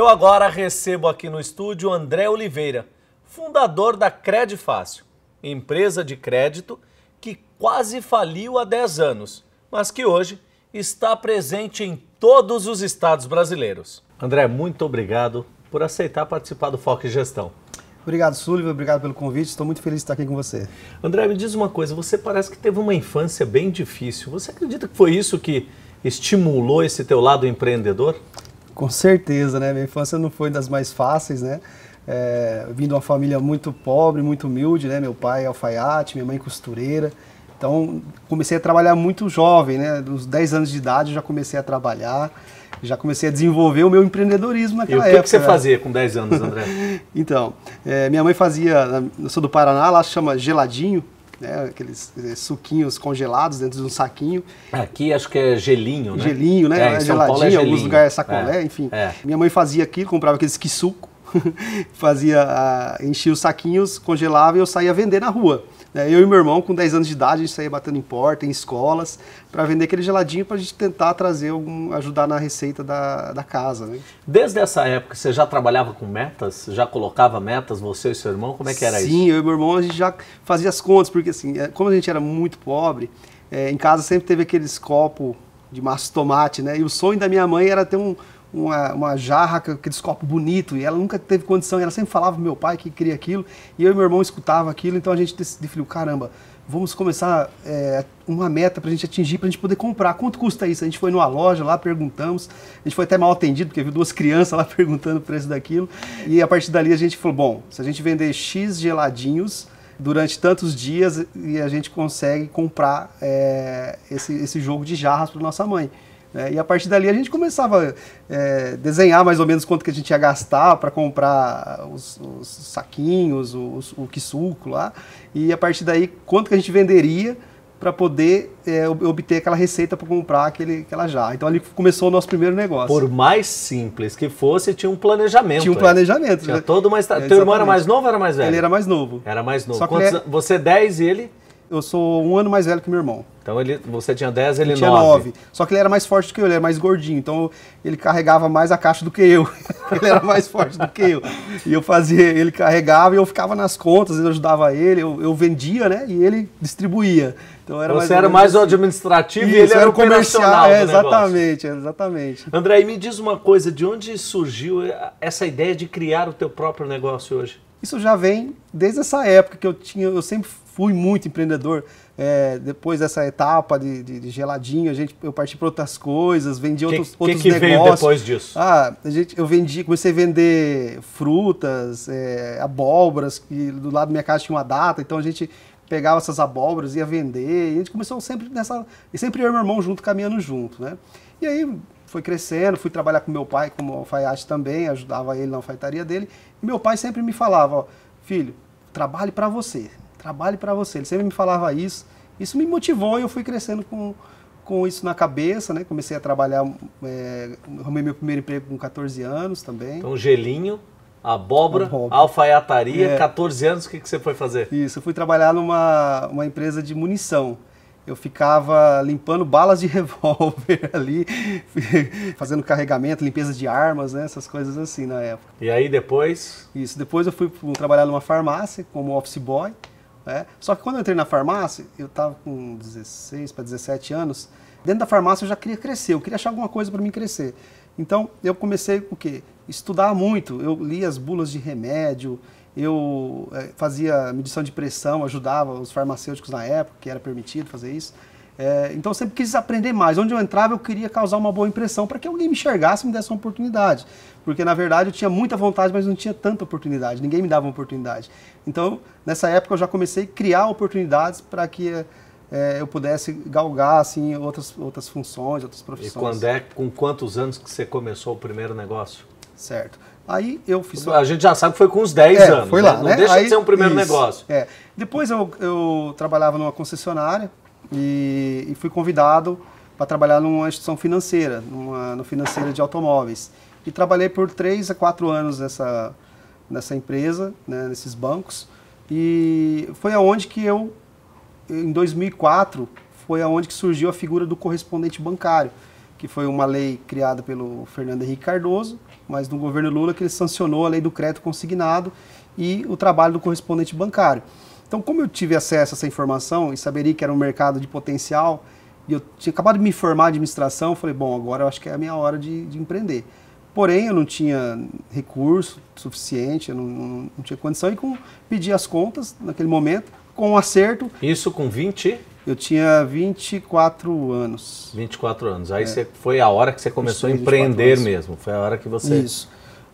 Eu agora recebo aqui no estúdio André Oliveira, fundador da Cred Fácil, empresa de crédito que quase faliu há 10 anos, mas que hoje está presente em todos os estados brasileiros. André, muito obrigado por aceitar participar do Foco em Gestão. Obrigado, Sullivan. Obrigado pelo convite. Estou muito feliz de estar aqui com você. André, me diz uma coisa. Você parece que teve uma infância bem difícil. Você acredita que foi isso que estimulou esse teu lado empreendedor? Com certeza, né? Minha infância não foi das mais fáceis, né? É, vim de uma família muito pobre, muito humilde, né? Meu pai é alfaiate, minha mãe costureira. Então, comecei a trabalhar muito jovem, né? Dos 10 anos de idade eu já comecei a trabalhar, já comecei a desenvolver o meu empreendedorismo naquela E o que, época, que você né? fazia com 10 anos, André? então, é, minha mãe fazia, eu sou do Paraná, lá chama geladinho, né? Aqueles é, suquinhos congelados dentro de um saquinho. É, aqui acho que é gelinho, né? Gelinho, né? É, é geladinho, em alguns lugares é sacolé, é, enfim. É. Minha mãe fazia aquilo, comprava aqueles quissuco, fazia, a, enchia os saquinhos, congelava e eu saía vender na rua. Né? Eu e meu irmão, com 10 anos de idade, a gente saía batendo em porta, em escolas, para vender aquele geladinho para a gente tentar trazer algum, ajudar na receita da, da casa. Né? Desde essa época, você já trabalhava com metas? Já colocava metas, você e seu irmão? Como é que era Sim, isso? Sim, eu e meu irmão, a gente já fazia as contas, porque assim, é, como a gente era muito pobre, é, em casa sempre teve aqueles copos de massa tomate, né? E o sonho da minha mãe era ter um, uma, uma jarra, aqueles copos bonito, e ela nunca teve condição, ela sempre falava pro meu pai que queria aquilo, e eu e meu irmão escutava aquilo, então a gente decidiu, caramba, vamos começar é, uma meta para a gente atingir, para a gente poder comprar. Quanto custa isso? A gente foi numa loja lá, perguntamos. A gente foi até mal atendido, porque viu duas crianças lá perguntando o preço daquilo. E a partir dali a gente falou: bom, se a gente vender X geladinhos durante tantos dias, e a gente consegue comprar é, esse, esse jogo de jarras para nossa mãe. Né? e a partir dali a gente começava a é, desenhar mais ou menos quanto que a gente ia gastar para comprar os, os saquinhos, os, o quisuco lá. E a partir daí, quanto que a gente venderia para poder é, obter aquela receita para comprar aquele, aquela jarra. Então ali começou o nosso primeiro negócio. Por mais simples que fosse, tinha um planejamento. Tinha um planejamento. Tinha né? toda uma é, Teu irmão era mais novo ou era mais velho? Ele era mais novo. Era mais novo. Quantos... Ele... É você 10 é e ele? Eu sou um ano mais velho que meu irmão. Então ele, você tinha 10, ele, ele tinha 9. Só que ele era mais forte do que eu, ele era mais gordinho. Então ele carregava mais a caixa do que eu. ele era mais forte do que eu. E eu fazia, ele carregava e eu ficava nas contas, eu ajudava ele, eu, eu vendia, né? E ele distribuía. Então era você mais era mais assim. administrativo Isso, e ele era, era o comercial. É, é, exatamente, exatamente. André, me diz uma coisa, de onde surgiu essa ideia de criar o teu próprio negócio hoje? Isso já vem desde essa época que eu tinha, eu sempre fui muito empreendedor. É, depois dessa etapa de, de, de, geladinho, a gente, eu parti para outras coisas, vendi que, outros, que outros que negócios. Veio depois disso? Ah, a gente, eu vendi, comecei a vender frutas, é, abóboras, que do lado da minha casa tinha uma data, então a gente pegava essas abóboras, ia vender, e a gente começou sempre nessa. E sempre eu e meu irmão junto, caminhando junto, né? E aí foi crescendo, fui trabalhar com meu pai como alfaiate também, ajudava ele na alfaiataria dele. E meu pai sempre me falava, ó, filho, trabalhe para você, trabalhe para você. Ele sempre me falava isso. Isso me motivou e eu fui crescendo com, com isso na cabeça, né? Comecei a trabalhar, é, arrumei meu primeiro emprego com 14 anos também. Então, gelinho, abóbora, abóbora. alfaiataria, é. 14 anos, o que, que você foi fazer? Isso, eu fui trabalhar numa uma empresa de munição eu ficava limpando balas de revólver ali, fazendo carregamento, limpeza de armas, né? Essas coisas assim na época. E aí depois? Isso, depois eu fui trabalhar numa farmácia como office boy. Né? Só que quando eu entrei na farmácia, eu estava com 16 para 17 anos. Dentro da farmácia eu já queria crescer, eu queria achar alguma coisa para mim crescer. Então eu comecei o quê? Estudar muito. Eu li as bulas de remédio, eu eh, fazia medição de pressão, ajudava os farmacêuticos na época, que era permitido fazer isso. É, então eu sempre quis aprender mais. Onde eu entrava, eu queria causar uma boa impressão para que alguém me enxergasse e me desse uma oportunidade. Porque na verdade eu tinha muita vontade, mas não tinha tanta oportunidade. Ninguém me dava uma oportunidade. Então nessa época eu já comecei a criar oportunidades para que é, eu pudesse galgar assim outras outras funções, outras profissões. E quando é com quantos anos que você começou o primeiro negócio? Certo. Aí eu fiz. A gente já sabe que foi com uns 10 é, anos. Foi né? lá, né? Não né? deixa Aí, de ser um primeiro isso, negócio. É. Depois eu, eu trabalhava numa concessionária e, e fui convidado para trabalhar numa instituição financeira, numa, numa financeira de automóveis. E trabalhei por 3 a 4 anos nessa, nessa empresa, né, nesses bancos. E foi aonde que eu, em 2004, foi aonde que surgiu a figura do correspondente bancário que foi uma lei criada pelo Fernando Henrique Cardoso, mas no governo Lula que ele sancionou a lei do crédito consignado e o trabalho do correspondente bancário. Então, como eu tive acesso a essa informação e saberia que era um mercado de potencial, e eu tinha acabado de me formar de administração, falei, bom, agora eu acho que é a minha hora de, de empreender. Porém, eu não tinha recurso suficiente, eu não, não, não tinha condição, e com, pedi as contas naquele momento, com um acerto. Isso com 20? Eu tinha 24 anos. 24 anos. Aí é. você, foi a hora que você começou a empreender anos. mesmo. Foi a hora que você. Isso.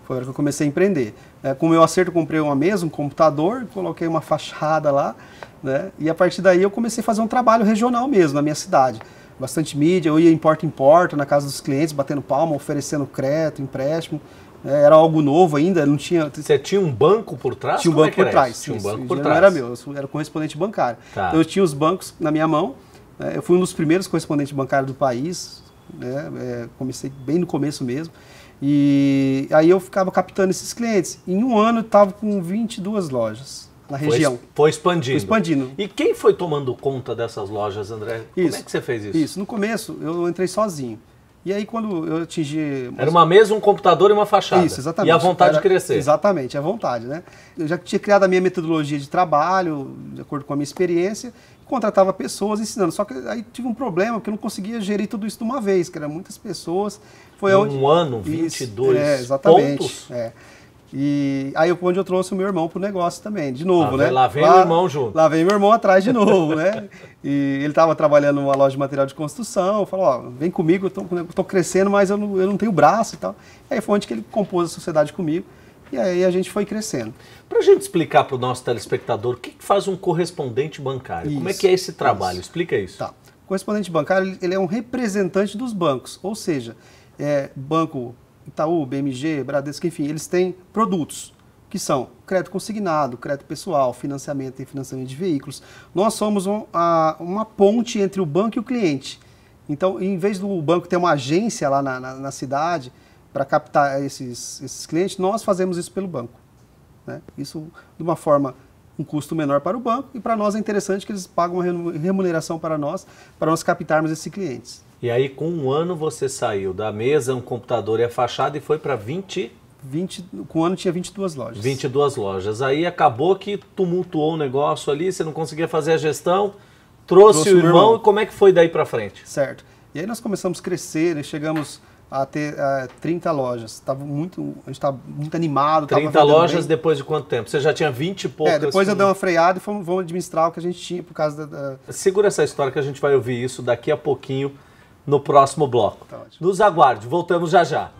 Foi a hora que eu comecei a empreender. É, com o meu acerto, comprei uma mesa, um computador, coloquei uma fachada lá. Né? E a partir daí eu comecei a fazer um trabalho regional mesmo, na minha cidade. Bastante mídia, eu ia em porta em porta, na casa dos clientes, batendo palma, oferecendo crédito, empréstimo. É, era algo novo ainda, não tinha. Você tinha um banco por trás? Tinha um é banco é por trás. Tinha um banco por trás. Não era meu, eu era correspondente bancário. Tá. Então eu tinha os bancos na minha mão. Né, eu fui um dos primeiros correspondentes bancários do país. Né? É, comecei bem no começo mesmo. E aí eu ficava captando esses clientes. Em um ano eu estava com 22 lojas na região. Foi, foi, expandindo. Foi expandindo. E quem foi tomando conta dessas lojas, André? Isso. Como é que você fez isso? Isso. No começo eu entrei sozinho. E aí, quando eu atingi. Era uma mesa, um computador e uma fachada. Isso, exatamente. E a vontade Era, de crescer. Exatamente, a vontade, né? Eu já tinha criado a minha metodologia de trabalho, de acordo com a minha experiência, contratava pessoas ensinando. Só que aí tive um problema, porque eu não conseguia gerir tudo isso de uma vez, que eram muitas pessoas. Foi um onde... ano, 22 isso, é, exatamente, pontos? É. E aí onde eu trouxe o meu irmão pro negócio também, de novo, lá, né? Lá vem lá, irmão junto. Lá vem meu irmão atrás de novo, né? E ele estava trabalhando numa loja de material de construção, falou, ó, vem comigo, eu tô, tô crescendo, mas eu não, eu não tenho braço e tal. aí foi onde que ele compôs a sociedade comigo. E aí a gente foi crescendo. Para a gente explicar para o nosso telespectador o que, que faz um correspondente bancário, isso, como é que é esse trabalho? Isso. Explica isso. Tá. O correspondente bancário ele é um representante dos bancos, ou seja, é, banco Itaú, BMG, Bradesco, enfim, eles têm produtos que são crédito consignado, crédito pessoal, financiamento e financiamento de veículos. Nós somos um, a, uma ponte entre o banco e o cliente. Então, em vez do banco ter uma agência lá na, na, na cidade para captar esses, esses clientes, nós fazemos isso pelo banco. Né? Isso de uma forma um custo menor para o banco e para nós é interessante que eles pagam uma remuneração para nós, para nós captarmos esses clientes. E aí, com um ano, você saiu da mesa, um computador e a fachada e foi para 20... 20... Com um ano tinha 22 lojas. 22 lojas. Aí acabou que tumultuou o negócio ali, você não conseguia fazer a gestão, trouxe, trouxe o irmão, irmão e como é que foi daí para frente? Certo. E aí nós começamos a crescer e né? chegamos a ter uh, 30 lojas. Tava muito, a gente estava muito animado. 30 lojas bem. depois de quanto tempo? Você já tinha 20 e poucas? É, depois eu dei uma freada e fomos, vamos administrar o que a gente tinha por causa da, da... Segura essa história que a gente vai ouvir isso daqui a pouquinho no próximo bloco. Tá Nos aguarde, voltamos já já.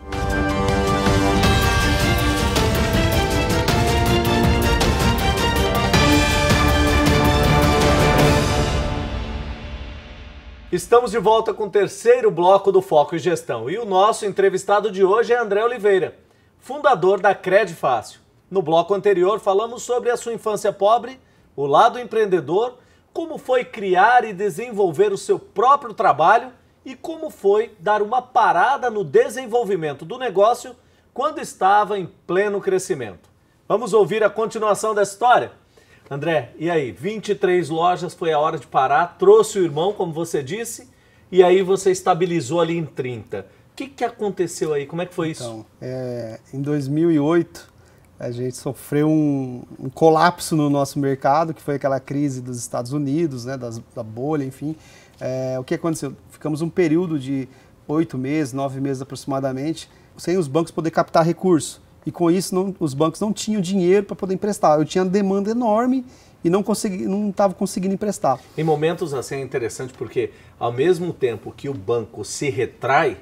Estamos de volta com o terceiro bloco do Foco e Gestão e o nosso entrevistado de hoje é André Oliveira, fundador da Cred Fácil. No bloco anterior falamos sobre a sua infância pobre, o lado empreendedor, como foi criar e desenvolver o seu próprio trabalho e como foi dar uma parada no desenvolvimento do negócio quando estava em pleno crescimento. Vamos ouvir a continuação da história? André, e aí? 23 lojas foi a hora de parar, trouxe o irmão, como você disse, e aí você estabilizou ali em 30. O que, que aconteceu aí? Como é que foi então, isso? É, em 2008, a gente sofreu um, um, colapso no nosso mercado, que foi aquela crise dos Estados Unidos, né, das, da bolha, enfim. É, o que aconteceu? Ficamos um período de oito meses, nove meses aproximadamente, sem os bancos poder captar recurso. E com isso, não, os bancos não tinham dinheiro para poder emprestar. Eu tinha demanda enorme e não consegui, não estava conseguindo emprestar. Em momentos assim é interessante porque ao mesmo tempo que o banco se retrai,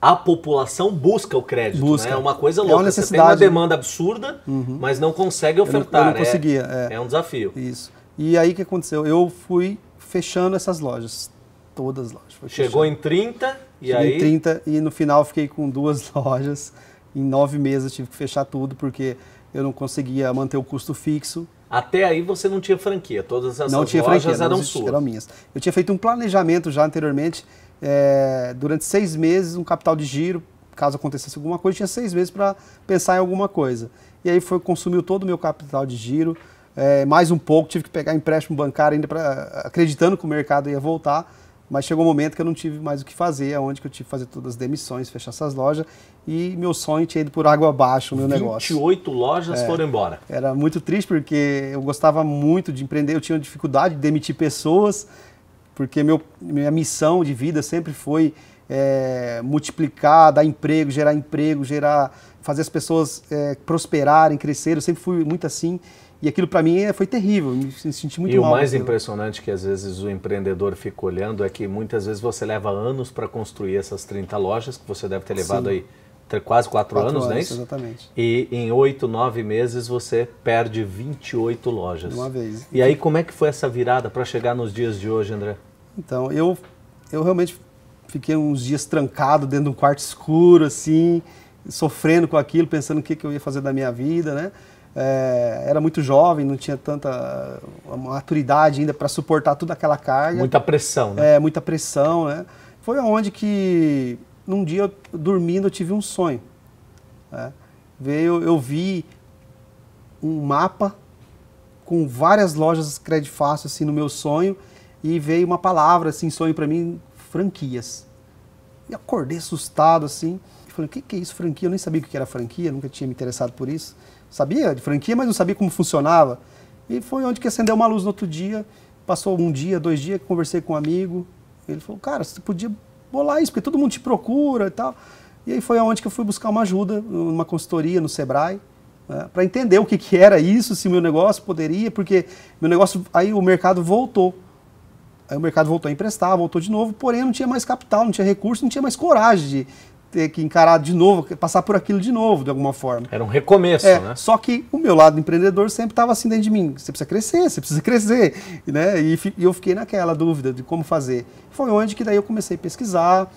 a população busca o crédito, né? busca. Né? É uma coisa louca. É uma necessidade. Você tem uma demanda absurda, uhum. mas não consegue ofertar. Eu não, eu não é conseguia. É, é. é um desafio. Isso. E aí o que aconteceu? Eu fui fechando essas lojas todas as lojas. Foi Chegou em 30 e Cheguei aí? em 30 e no final fiquei com duas lojas. Em nove meses tive que fechar tudo porque eu não conseguia manter o custo fixo. Até aí você não tinha franquia, todas as não tinha lojas franquia, eram não suas. Eram minhas. Eu tinha feito um planejamento já anteriormente, é, durante seis meses, um capital de giro, caso acontecesse alguma coisa, tinha seis meses para pensar em alguma coisa. E aí foi, consumiu todo o meu capital de giro, é, mais um pouco, tive que pegar empréstimo bancário ainda pra, acreditando que o mercado ia voltar. Mas chegou um momento que eu não tive mais o que fazer, aonde que eu tive que fazer todas as demissões, fechar essas lojas. E meu sonho tinha ido por água abaixo, o meu 28 negócio. 28 lojas é, foram embora. Era muito triste porque eu gostava muito de empreender, eu tinha dificuldade de demitir pessoas, porque meu, minha missão de vida sempre foi é, multiplicar, dar emprego, gerar emprego, gerar, fazer as pessoas é, prosperarem, crescer. Eu sempre fui muito assim. E aquilo para mim é, foi terrível, me senti muito e mal. E o mais aquilo. impressionante que às vezes o empreendedor fica olhando é que muitas vezes você leva anos para construir essas 30 lojas, que você deve ter levado Sim. aí quase quatro, anos, não é isso? Exatamente. E em oito, nove meses você perde 28 lojas. De uma vez. E aí como é que foi essa virada para chegar nos dias de hoje, André? Então, eu, eu realmente fiquei uns dias trancado dentro de um quarto escuro, assim, sofrendo com aquilo, pensando o que, que eu ia fazer da minha vida, né? é, era muito jovem, não tinha tanta eh, maturidade ainda para suportar toda aquela carga. Muita pressão, né? É, muita pressão, né? Foi aonde que, num dia, eu, dormindo, eu tive um sonho. Né? Veio, eu vi um mapa com várias lojas crédito fácil, assim, no meu sonho, e veio uma palavra, assim, sonho para mim, franquias. E acordei assustado, assim, e falei, o que, que é isso, franquia? Eu nem sabia o que era franquia, nunca tinha me interessado por isso. Sabia de franquia, mas não sabia como funcionava. E foi onde que acendeu uma luz no outro dia. Passou um dia, dois dias, conversei com um amigo. Ele falou, cara, você podia bolar isso, porque todo mundo te procura e tal. E aí foi aonde que eu fui buscar uma ajuda, uma consultoria no Sebrae, né, para entender o que, que era isso, se meu negócio poderia, porque meu negócio, aí o mercado voltou. Aí o mercado voltou a emprestar, voltou de novo, porém não tinha mais capital, não tinha recurso, não tinha mais coragem de, ter que encarar de novo, passar por aquilo de novo, de alguma forma. Era um recomeço, é, né? Só que o meu lado empreendedor sempre estava assim dentro de mim. Você precisa crescer, você precisa crescer. Né? E, e eu fiquei naquela dúvida de como fazer. Foi onde que daí eu comecei a pesquisar,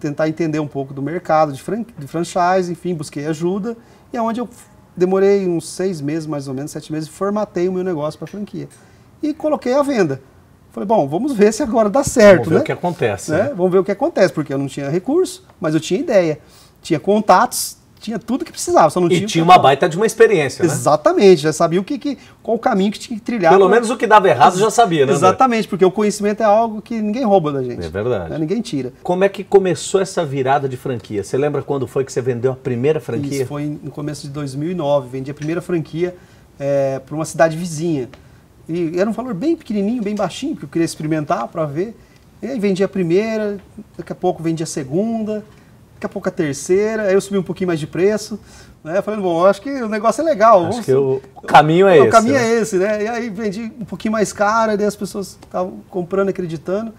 tentar entender um pouco do mercado de, fran de franchise, enfim, busquei ajuda. E é onde eu demorei uns seis meses, mais ou menos, sete meses, formatei o meu negócio para franquia. E coloquei à venda. Falei, bom, vamos ver se agora dá certo. Vamos ver né? o que acontece. Né? Né? Vamos ver o que acontece, porque eu não tinha recurso, mas eu tinha ideia. Tinha contatos, tinha tudo que precisava, só não tinha. E tinha uma baita de uma experiência, né? Exatamente, já sabia o que, que qual o caminho que tinha que trilhar. Pelo menos o que dava errado já sabia, né? Exatamente, André? porque o conhecimento é algo que ninguém rouba da gente. É verdade. Né? Ninguém tira. Como é que começou essa virada de franquia? Você lembra quando foi que você vendeu a primeira franquia? Isso foi no começo de 2009, vendi a primeira franquia é, eh, para uma cidade vizinha. E era um valor bem pequenininho, bem baixinho, porque eu queria experimentar para ver. E aí vendi a primeira, daqui a pouco vendi a segunda, daqui a pouco a terceira, aí eu subi um pouquinho mais de preço. Né? Falando, bom, acho que o negócio é legal. Acho que o caminho é o, esse. O caminho né? é esse, né? E aí vendi um pouquinho mais caro, e as pessoas estavam comprando, acreditando.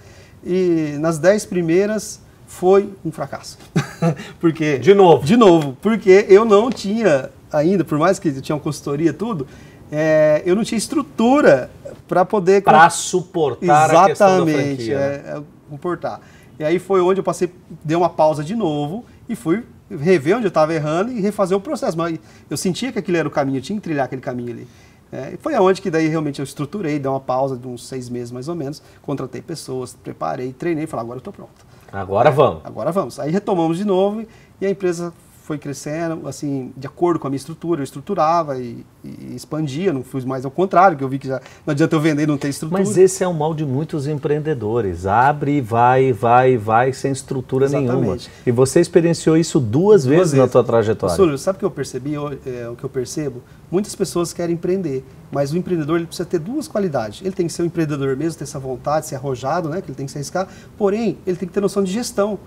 E nas dez primeiras foi um fracasso. porque De novo. De novo, porque eu não tinha ainda, por mais que eu tinha uma consultoria tudo, é, eu não tinha estrutura para poder. Para suportar Exatamente, a questão da franquia. Né? É, é, suportar. E aí foi onde eu passei, dei uma pausa de novo e fui rever onde eu estava errando e refazer o processo. Mas eu sentia que aquilo era o caminho, eu tinha que trilhar aquele caminho ali. É, e foi aonde que daí realmente eu estruturei, dei uma pausa de uns seis meses mais ou menos, contratei pessoas, preparei, treinei, falei, agora eu estou pronto. Agora é, vamos. Agora vamos. Aí retomamos de novo e a empresa foi crescendo, assim, de acordo com a minha estrutura, eu estruturava e, e expandia, não fiz mais ao contrário, que eu vi que já não adianta eu vender e não ter estrutura. Mas esse é o mal de muitos empreendedores, abre e vai, vai, vai, sem estrutura Exatamente. nenhuma. E você experienciou isso duas, duas vezes, vezes, na sua trajetória. Súlio, sabe o que eu percebi, é, o que eu percebo? Muitas pessoas querem empreender, mas o empreendedor ele precisa ter duas qualidades. Ele tem que ser um empreendedor mesmo, ter essa vontade, ser arrojado, né, que ele tem que se arriscar, porém, ele tem que ter noção de gestão.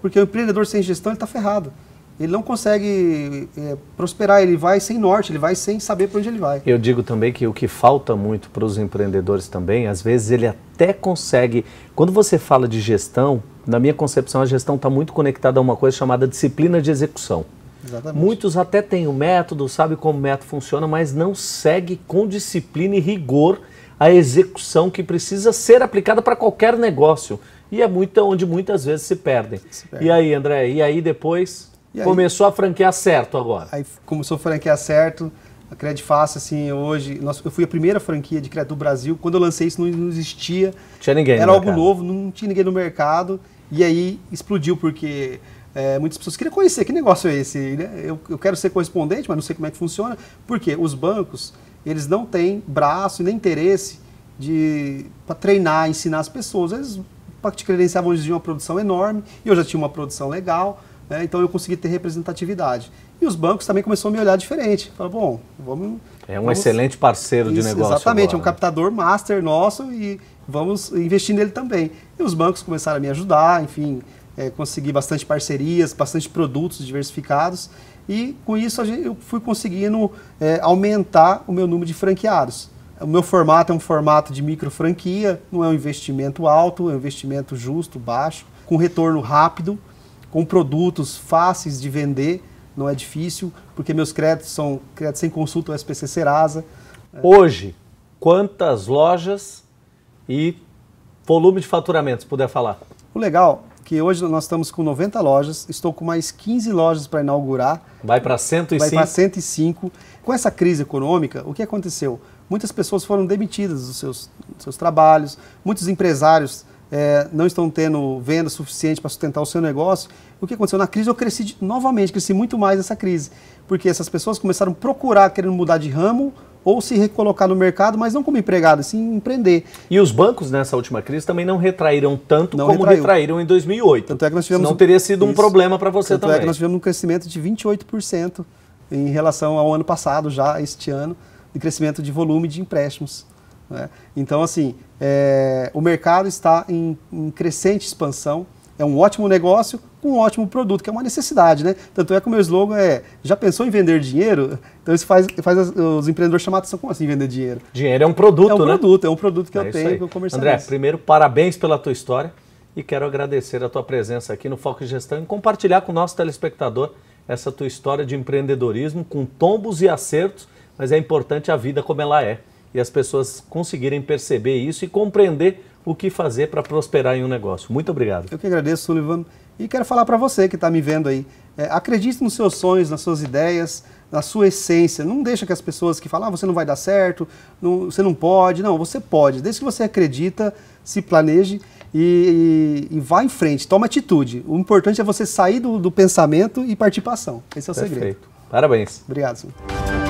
Porque o empreendedor sem gestão, ele está ferrado ele não consegue é, prosperar, ele vai sem norte, ele vai sem saber para onde ele vai. Eu digo também que o que falta muito para os empreendedores também, às vezes ele até consegue. Quando você fala de gestão, na minha concepção, a gestão está muito conectada a uma coisa chamada disciplina de execução. Exatamente. Muitos até têm o um método, sabe como o método funciona, mas não segue com disciplina e rigor a execução que precisa ser aplicada para qualquer negócio. E é muito onde muitas vezes se perdem. se perdem. E aí, André, e aí depois e começou aí, a franquear certo agora. Aí começou a franquear certo. A Credit Fácil, assim, hoje, nós, eu fui a primeira franquia de crédito do Brasil. Quando eu lancei isso, não, não existia. Tinha ninguém. Era no algo novo, não tinha ninguém no mercado. E aí explodiu, porque é, muitas pessoas queriam conhecer que negócio é esse. Né? Eu, eu quero ser correspondente, mas não sei como é que funciona. Porque os bancos, eles não têm braço e nem interesse de para treinar, ensinar as pessoas. Eles te credenciavam de uma produção enorme. E eu já tinha uma produção legal. Né? Então eu consegui ter representatividade. E os bancos também começaram a me olhar diferente. Falaram, bom, vamos... É um vamos... excelente parceiro de negócio. Exatamente, agora, é um né? captador master nosso e vamos investir nele também. E os bancos começaram a me ajudar, enfim, é, consegui bastante parcerias, bastante produtos diversificados e com isso eu fui conseguindo é, aumentar o meu número de franqueados. O meu formato é um formato de micro franquia, não é um investimento alto, é um investimento justo, baixo, com retorno rápido com produtos fáceis de vender, não é difícil, porque meus créditos são créditos sem consulta, o SPC Serasa. Hoje, quantas lojas e volume de faturamento, se puder falar? O legal é que hoje nós estamos com 90 lojas, estou com mais 15 lojas para inaugurar. Vai para 105? Vai para 105. Com essa crise econômica, o que aconteceu? Muitas pessoas foram demitidas dos seus, dos seus trabalhos, muitos empresários é, não estão tendo venda suficiente para sustentar o seu negócio. O que aconteceu? Na crise eu cresci novamente, cresci muito mais nessa crise, porque essas pessoas começaram a procurar querendo mudar de ramo ou se recolocar no mercado, mas não como empregado, sim empreender. E os bancos nessa última crise também não retraíram tanto não como retraiu. retraíram em 2008. Tanto é que nós tivemos não um... teria sido Isso. um problema para você tanto é também. Tanto é que nós tivemos um crescimento de 28% em relação ao ano passado já este ano, de crescimento de volume de empréstimos. Né? Então, assim, é, o mercado está em, em crescente expansão. É um ótimo negócio com um ótimo produto, que é uma necessidade, né? Tanto é que o meu slogan é: já pensou em vender dinheiro? Então isso faz, faz os empreendedores chamar atenção, como assim vender dinheiro? Dinheiro é um produto, é um né? produto, é um produto que é eu tenho, aí. que eu comercializo. André, primeiro, parabéns pela tua história e quero agradecer a tua presença aqui no Foco Gestão e compartilhar com o nosso telespectador essa tua história de empreendedorismo com tombos e acertos, mas é importante a vida como ela é e as pessoas conseguirem perceber isso e compreender o que fazer para prosperar em um negócio. Muito obrigado. Eu que agradeço, Sullivan. E quero falar para você que está me vendo aí. É, acredite nos seus sonhos, nas suas ideias, na sua essência. Não deixa que as pessoas que falam, ah, você não vai dar certo, não, você não pode. Não, você pode. Desde que você acredita, se planeje e, e, e vá em frente. Toma atitude. O importante é você sair do, do pensamento e partir para ação. Esse é o Perfeito. segredo. Parabéns. Obrigado, senhor.